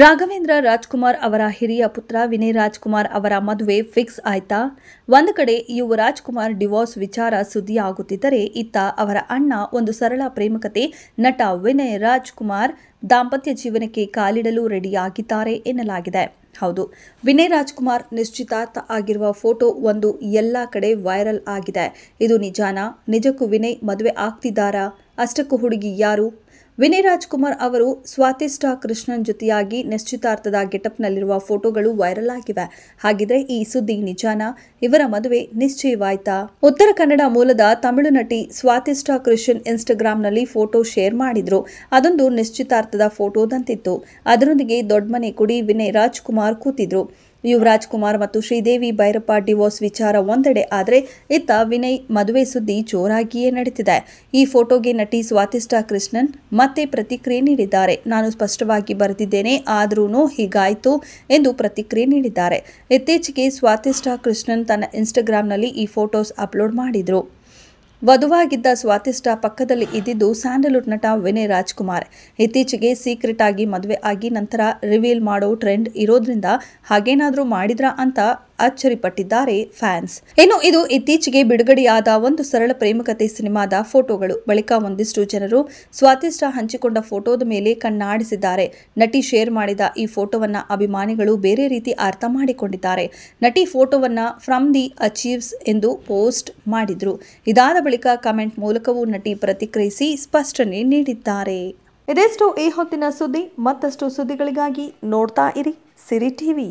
ರಾಘವೇಂದ್ರ ರಾಜ್ಕುಮಾರ್ ಅವರ ಹಿರಿಯ ಪುತ್ರ ವಿನಯ್ ರಾಜ್ಕುಮಾರ್ ಅವರ ಮದುವೆ ಫಿಕ್ಸ್ ಆಯ್ತಾ ಒಂದು ಕಡೆ ಯುವ ರಾಜ್ಕುಮಾರ್ ಡಿವೋರ್ಸ್ ವಿಚಾರ ಸುದ್ದಿಯಾಗುತ್ತಿದ್ದರೆ ಇತ್ತ ಅವರ ಅಣ್ಣ ಒಂದು ಸರಳ ಪ್ರೇಮಕತೆ ನಟ ವಿನಯ್ ರಾಜ್ಕುಮಾರ್ ದಾಂಪತ್ಯ ಜೀವನಕ್ಕೆ ಕಾಲಿಡಲು ರೆಡಿಯಾಗಿದ್ದಾರೆ ಎನ್ನಲಾಗಿದೆ ಹೌದು ವಿನಯ್ ರಾಜ್ಕುಮಾರ್ ನಿಶ್ಚಿತಾರ್ಥ ಆಗಿರುವ ಫೋಟೋ ಒಂದು ಎಲ್ಲ ಕಡೆ ವೈರಲ್ ಆಗಿದೆ ಇದು ನಿಜಾನ ನಿಜಕ್ಕೂ ವಿನಯ್ ಮದುವೆ ಆಗ್ತಿದ್ದಾರಾ ಅಷ್ಟಕ್ಕೂ ಹುಡುಗಿ ಯಾರು ವಿನಯ್ ರಾಜ್ಕುಮಾರ್ ಅವರು ಸ್ವಾತಿ ಕೃಷ್ಣನ್ ಜೊತೆಯಾಗಿ ನಿಶ್ಚಿತಾರ್ಥದ ಗೆಟಪ್ನಲ್ಲಿರುವ ಫೋಟೋಗಳು ವೈರಲ್ ಆಗಿವೆ ಹಾಗಿದ್ರೆ ಈ ಸುದ್ದಿ ನಿಜಾನ ಇವರ ಮದುವೆ ನಿಶ್ಚಯವಾಯ್ತಾ ಉತ್ತರ ಕನ್ನಡ ಮೂಲದ ತಮಿಳು ನಟಿ ಸ್ವಾತಿ ಕೃಷ್ಣನ್ ಇನ್ಸ್ಟಾಗ್ರಾಮ್ನಲ್ಲಿ ಫೋಟೋ ಶೇರ್ ಮಾಡಿದ್ರು ಅದೊಂದು ನಿಶ್ಚಿತಾರ್ಥದ ಫೋಟೋದಂತಿತ್ತು ಅದರೊಂದಿಗೆ ದೊಡ್ಡ ಮನೆ ಕುಡಿ ವಿನಯ್ ರಾಜ್ಕುಮಾರ್ ಕೂತಿದ್ರು ಯುವರಾಜ್ ಕುಮಾರ್ ಮತ್ತು ಶ್ರೀದೇವಿ ಭೈರಪ್ಪ ಡಿವೋರ್ಸ್ ವಿಚಾರ ಒಂದೆಡೆ ಆದರೆ ಇತ್ತ ವಿನಯ್ ಮದುವೆ ಸುದ್ದಿ ಜೋರಾಗಿಯೇ ನಡೆದಿದೆ ಈ ಫೋಟೋಗೆ ನಟಿ ಸ್ವಾತಿಷ್ಠ ಕೃಷ್ಣನ್ ಮತ್ತೆ ಪ್ರತಿಕ್ರಿಯೆ ನೀಡಿದ್ದಾರೆ ನಾನು ಸ್ಪಷ್ಟವಾಗಿ ಬರೆದಿದ್ದೇನೆ ಆದ್ರೂ ಹೀಗಾಯಿತು ಎಂದು ಪ್ರತಿಕ್ರಿಯೆ ನೀಡಿದ್ದಾರೆ ಇತ್ತೀಚೆಗೆ ಸ್ವಾತಿಷ್ಠ ಕೃಷ್ಣನ್ ತನ್ನ ಇನ್ಸ್ಟಾಗ್ರಾಮ್ನಲ್ಲಿ ಈ ಫೋಟೋಸ್ ಅಪ್ಲೋಡ್ ಮಾಡಿದರು ವಧುವಾಗಿದ್ದ ಸ್ವಾತಿಷ್ಠ ಪಕ್ಕದಲ್ಲಿ ಇದ್ದಿದ್ದು ಸ್ಯಾಂಡಲ್ವುಡ್ ನಟ ವಿನಯ್ ರಾಜ್ಕುಮಾರ್ ಇತ್ತೀಚೆಗೆ ಸೀಕ್ರೆಟ್ ಆಗಿ ಮದುವೆ ಆಗಿ ನಂತರ ರಿವೀಲ್ ಮಾಡೋ ಟ್ರೆಂಡ್ ಇರೋದ್ರಿಂದ ಹಾಗೇನಾದರೂ ಮಾಡಿದ್ರಾ ಅಂತ ಅಚ್ಚರಿಪಟ್ಟಿದ್ದಾರೆ ಫ್ಯಾನ್ಸ್ ಇನ್ನು ಇದು ಇತ್ತೀಚೆಗೆ ಬಿಡುಗಡೆಯಾದ ಒಂದು ಸರಳ ಪ್ರೇಮಕತೆ ಸಿನಿಮಾದ ಫೋಟೋಗಳು ಬಳಿಕ ಒಂದಿಷ್ಟು ಜನರು ಸ್ವಾತಿಷ್ಟ ಹಂಚಿಕೊಂಡ ಫೋಟೋದ ಮೇಲೆ ಕಣ್ಣಾಡಿಸಿದ್ದಾರೆ ನಟಿ ಶೇರ್ ಮಾಡಿದ ಈ ಫೋಟೋವನ್ನ ಅಭಿಮಾನಿಗಳು ಬೇರೆ ರೀತಿ ಅರ್ಥ ಮಾಡಿಕೊಂಡಿದ್ದಾರೆ ನಟಿ ಫೋಟೋವನ್ನ ಫ್ರಮ್ ದಿ ಅಚೀವ್ಸ್ ಎಂದು ಪೋಸ್ಟ್ ಮಾಡಿದ್ರು ಇದಾದ ಬಳಿಕ ಕಮೆಂಟ್ ಮೂಲಕವೂ ನಟಿ ಪ್ರತಿಕ್ರಿಯಿಸಿ ಸ್ಪಷ್ಟನೆ ನೀಡಿದ್ದಾರೆ ಇದೆಷ್ಟು ಈ ಹೊತ್ತಿನ ಸುದ್ದಿ ಮತ್ತಷ್ಟು ಸುದ್ದಿಗಳಿಗಾಗಿ ನೋಡ್ತಾ ಇರಿ ಸಿರಿ ಟಿವಿ